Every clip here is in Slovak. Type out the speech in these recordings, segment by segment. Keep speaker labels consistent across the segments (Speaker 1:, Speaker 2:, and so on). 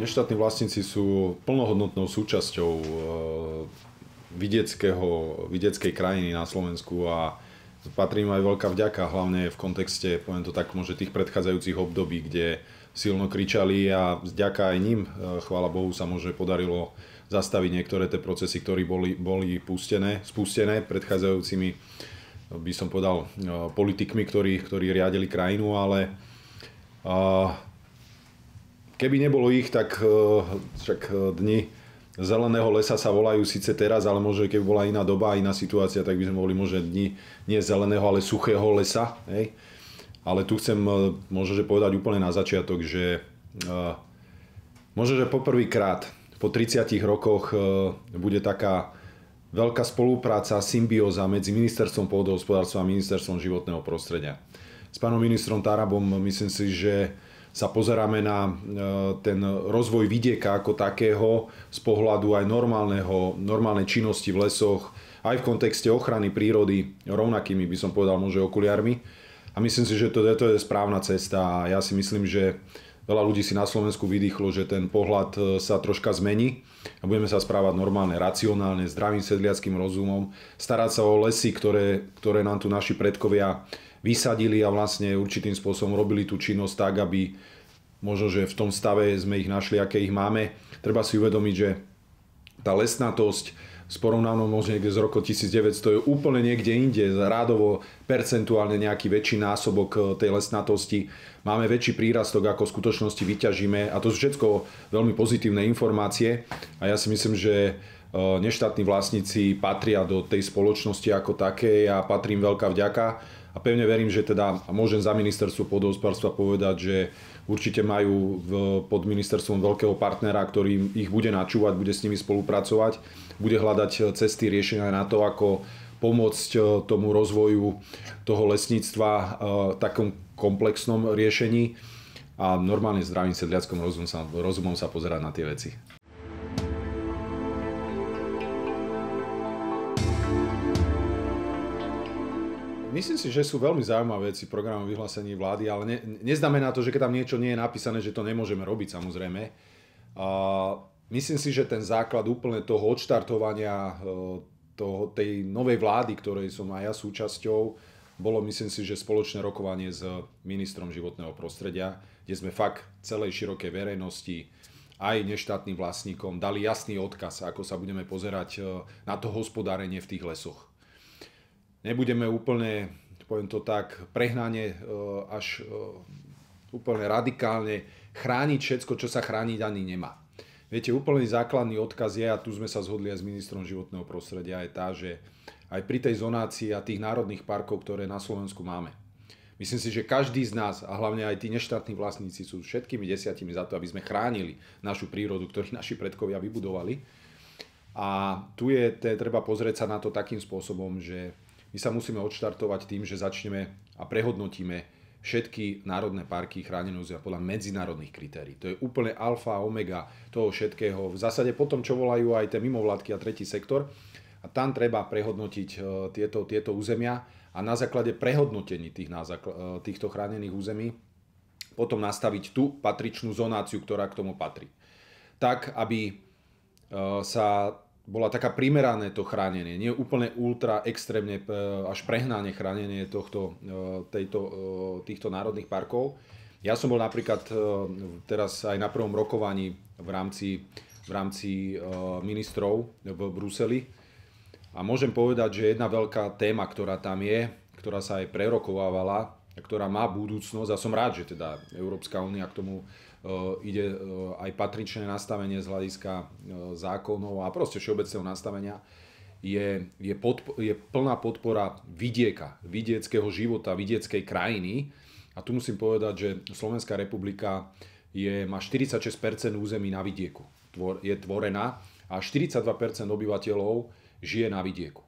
Speaker 1: Neštátni vlastníci sú plnohodnotnou súčasťou e, vidieckého, vidieckej krajiny na Slovensku a patrí im aj veľká vďaka, hlavne v kontexte, poviem to tak, môže tých predchádzajúcich období, kde silno kričali a vďaka aj ním, e, chvála Bohu, sa môže podarilo zastaviť niektoré tie procesy, ktoré boli, boli pustené, spustené predchádzajúcimi, by som povedal, e, politikmi, ktorí, ktorí riadili krajinu, ale uh, Keby nebolo ich, tak e, však e, dni zeleného lesa sa volajú síce teraz, ale možno keby bola iná doba, iná situácia, tak by sme boli možno dni nie zeleného, ale suchého lesa. Hej. Ale tu chcem e, možno že povedať úplne na začiatok, že možno že poprvýkrát po 30 rokoch bude taká veľká spolupráca, symbióza medzi ministerstvom pôdohospodárstva a ministerstvom životného prostredia. S pánom ministrom Tarabom myslím si, že sa pozeráme na e, ten rozvoj vidieka ako takého z pohľadu aj normálneho, normálnej činnosti v lesoch, aj v kontexte ochrany prírody rovnakými, by som povedal, môže okuliarmi. A myslím si, že to, to je správna cesta a ja si myslím, že veľa ľudí si na Slovensku vydýchlo, že ten pohľad e, sa troška zmení a budeme sa správať normálne, racionálne, zdravým sedliackým rozumom, starať sa o lesy, ktoré, ktoré nám tu naši predkovia vysadili a vlastne určitým spôsobom robili tú činnosť tak, aby možno, že v tom stave sme ich našli, aké ich máme. Treba si uvedomiť, že tá lesnatosť s porovnanou možno niekde z roku 1900 je úplne niekde inde, rádovo percentuálne nejaký väčší násobok eh, tej lesnatosti. Máme väčší prírastok, ako v skutočnosti vyťažíme a to sú všetko veľmi pozitívne informácie a ja si myslím, že eh, neštátni vlastníci patria do tej spoločnosti ako také a patrím veľká vďaka a pevne verím, že teda môžem za ministerstvo pôdohospodárstva povedať, že určite majú v, pod ministerstvom veľkého partnera, ktorý ich bude načúvať, bude s nimi spolupracovať, bude hľadať e, cesty riešenia na to, ako pomôcť e, tomu rozvoju toho lesníctva v e, takom komplexnom riešení a normálne zdravým sedliackom rozumom sa, rozumom sa pozerať na tie veci. Myslím si, že sú veľmi zaujímavé veci v vyhlásení vlády, ale ne, neznamená to, že keď tam niečo nie je napísané, že to nemôžeme robiť samozrejme. A myslím si, že ten základ úplne toho odštartovania e, toho, tej novej vlády, ktorej som aj ja súčasťou, bolo myslím si, že spoločné rokovanie s ministrom životného prostredia, kde sme fakt celej širokej verejnosti aj neštátnym vlastníkom dali jasný odkaz, ako sa budeme pozerať e, na to hospodárenie v tých lesoch nebudeme úplne, poviem to tak, prehnane e, až e, úplne radikálne chrániť všetko, čo sa chrániť ani nemá. Viete, úplný základný odkaz je, a tu sme sa zhodli aj s ministrom životného prostredia, je tá, že aj pri tej zonácii a tých národných parkov, ktoré na Slovensku máme, Myslím si, že každý z nás, a hlavne aj tí neštátni vlastníci, sú všetkými desiatimi za to, aby sme chránili našu prírodu, ktorú naši predkovia vybudovali. A tu je, te, treba pozrieť sa na to takým spôsobom, že my sa musíme odštartovať tým, že začneme a prehodnotíme všetky národné parky chránené územia podľa medzinárodných kritérií. To je úplne alfa a omega toho všetkého. V zásade potom, čo volajú aj tie mimovládky a tretí sektor. A tam treba prehodnotiť e, tieto, tieto územia a na základe prehodnotení tých, na e, týchto chránených území potom nastaviť tú patričnú zonáciu, ktorá k tomu patrí. Tak, aby e, sa bola taká primerané to chránenie, nie úplne ultra extrémne e, až prehnane chránenie tohto, e, tejto, e, týchto národných parkov. Ja som bol napríklad teraz aj na prvom rokovaní v rámci, v rámci ministrov v Bruseli a môžem povedať, že jedna veľká téma, ktorá tam je, ktorá sa aj prerokovávala, ktorá má budúcnosť a som rád, že teda Európska únia k tomu Eh, ide eh, aj patričné nastavenie z hľadiska eh, zákonov a proste všeobecného nastavenia. Je, je, podpo- je plná podpora vidieka, vidieckého života, vidieckej krajiny. A tu musím povedať, že Slovenská republika je, má 46% území na vidieku. Tvor, je tvorená a 42% obyvateľov žije na vidieku.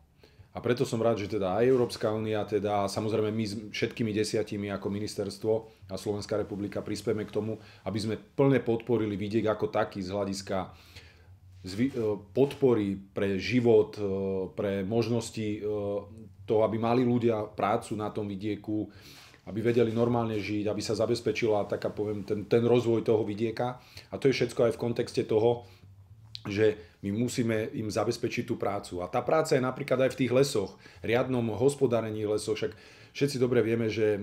Speaker 1: A preto som rád, že teda aj Európska únia, teda samozrejme my s všetkými desiatimi ako ministerstvo a Slovenská republika prispieme k tomu, aby sme plne podporili vidiek ako taký z hľadiska e, podpory pre život, e, pre možnosti e, toho, aby mali ľudia prácu na tom vidieku, aby vedeli normálne žiť, aby sa zabezpečila taká, poviem, ten, ten rozvoj toho vidieka. A to je všetko aj v kontexte toho, že my musíme im zabezpečiť tú prácu. A tá práca je napríklad aj v tých lesoch, riadnom hospodárení lesov, však všetci dobre vieme, že e,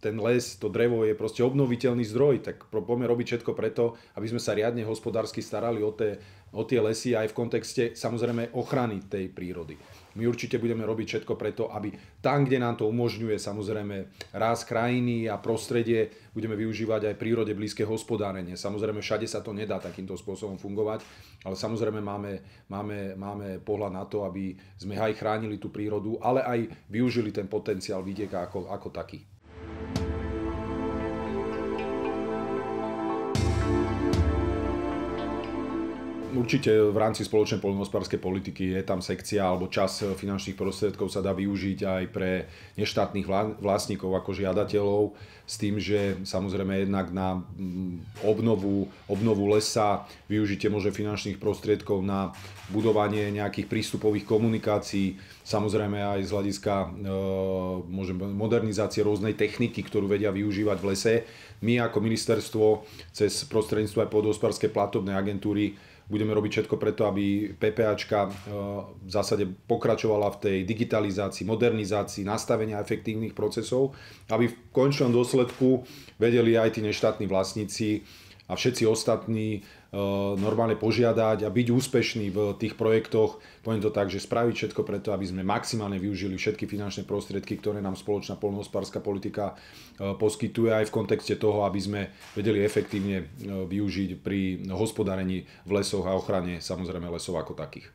Speaker 1: ten les, to drevo je proste obnoviteľný zdroj, tak poďme robiť všetko preto, aby sme sa riadne hospodársky starali o tie o tie lesy aj v kontexte samozrejme ochrany tej prírody. My určite budeme robiť všetko preto, aby tam, kde nám to umožňuje samozrejme ráz krajiny a prostredie, budeme využívať aj prírode blízke hospodárenie. Samozrejme, všade sa to nedá takýmto spôsobom fungovať, ale samozrejme máme, máme, máme pohľad na to, aby sme aj chránili tú prírodu, ale aj využili ten potenciál vidieka ako, ako taký. Určite v rámci spoločnej poľnohospodárskej politiky je tam sekcia alebo čas finančných prostriedkov sa dá využiť aj pre neštátnych vlastníkov ako žiadateľov s tým, že samozrejme jednak na mm, obnovu, obnovu lesa využite možno finančných prostriedkov na budovanie nejakých prístupových komunikácií, samozrejme aj z hľadiska e, modernizácie rôznej techniky, ktorú vedia využívať v lese. My ako ministerstvo cez prostredníctvo aj podhospodárskej platobnej agentúry budeme robiť všetko preto, aby PPAčka e, v zásade pokračovala v tej digitalizácii, modernizácii, nastavenia efektívnych procesov, aby v končnom dôsledku vedeli aj tí neštátni vlastníci a všetci ostatní e, normálne požiadať a byť úspešný v tých projektoch. Poviem to tak, že spraviť všetko preto, aby sme maximálne využili všetky finančné prostriedky, ktoré nám spoločná polnohospodárska politika e, poskytuje aj v kontexte toho, aby sme vedeli efektívne e, využiť pri hospodárení v lesoch a ochrane samozrejme lesov ako takých.